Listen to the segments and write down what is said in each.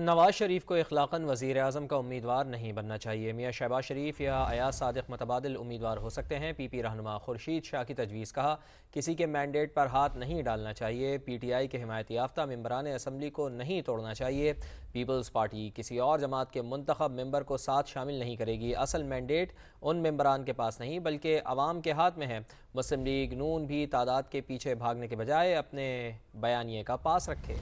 नवाज शरीफ को अखलाक़ा वजीर अजम का उम्मीदवार नहीं बनना चाहिए मियाँ शहबाज शरीफ या अयाज सदक मतबादल उम्मीदवार हो सकते हैं पी पी रहन खुर्शीद शाह की तजवीज़ कहा किसी के मैंडेट पर हाथ नहीं डालना चाहिए पी टी आई के हमायत याफ्ता मम्बरान असम्बली को नहीं तोड़ना चाहिए पीपल्स पार्टी किसी और जमात के मंतखब मम्बर को साथ शामिल नहीं करेगी असल मैंडेट उन मम्बरान के पास नहीं बल्कि आवाम के हाथ में है मुस्लिम लीग नून भी तादाद के पीछे भागने के बजाय अपने बयानी का पास रखे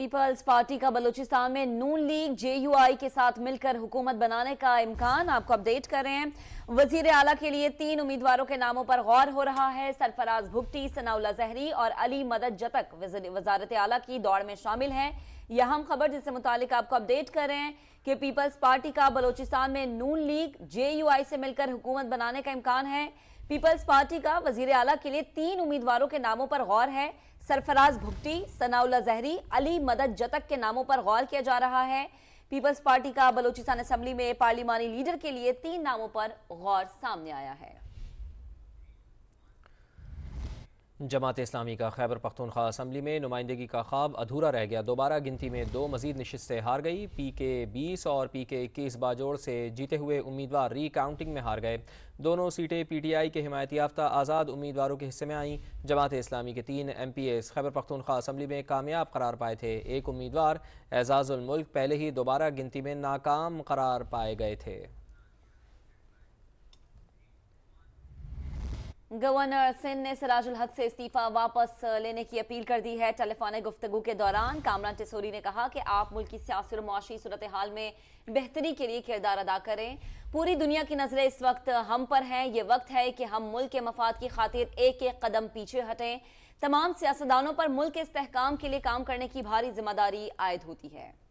पीपल्स पार्टी का बलूचिस्तान में नून लीग जेयूआई के साथ मिलकर हुकूमत बनाने का इम्कान आपको अपडेट कर रहे हैं वजीर आला के लिए तीन उम्मीदवारों के नामों पर गौर हो रहा है सरफराज भुगटी सनाउल्ला जहरी और अली मदद जतक वजारत आला की दौड़ में शामिल हैं यह हम खबर जिससे मुतालिक आपको अपडेट कर रहे हैं कि पीपल्स पार्टी का बलोचिस्तान में नून लीग जेयूआई से मिलकर हुकूमत बनाने का इम्कान है पीपल्स पार्टी का वजीर आला के लिए तीन उम्मीदवारों के नामों पर गौर है सरफराज भुगटी सनाउल्ला जहरी अली मदद जतक के नामों पर गौर किया जा रहा है पीपल्स पार्टी का बलूचिस्तान असेंबली में पार्लिमानी लीडर के लिए तीन नामों पर गौर सामने आया है जमात इस्लामी का खैबर पख्तूनख्वा असम्बली में नुमाइंदगी का ख्वाब अधूरा रह गया दोबारा गिनती में दो मजीद नशस्तें हार गई पी के बीस और पी के इक्कीस बाजोड़ से जीते हुए उम्मीदवार रीकाउंटिंग में हार गए दोनों सीटें पी टी आई के हमायत याफ्ता आज़ाद उम्मीदवारों के हिस्से में आईं जमात इस्लामी के तीन M P S Khyber Pakhtunkhwa assembly में कामयाब करार पाए थे एक उम्मीदवार एजाज़ुलमल्क पहले ही दोबारा गिनती में नाकाम करार पाए गए थे गवर्नर सिंह ने सराजुल हक से इस्तीफा वापस लेने की अपील कर दी है टेलीफोनिक गुफ्तु के दौरान कामरान टिसोरी ने कहा कि आप मुल्क की सियासी और माशी सूरत हाल में बेहतरी के लिए किरदार अदा करें पूरी दुनिया की नज़रें इस वक्त हम पर हैं ये वक्त है कि हम मुल्क के मफाद की खातिर एक एक कदम पीछे हटें तमाम सियासतदानों पर मुल्क के इसकाम के लिए काम करने की भारी जिम्मेदारी आयद होती है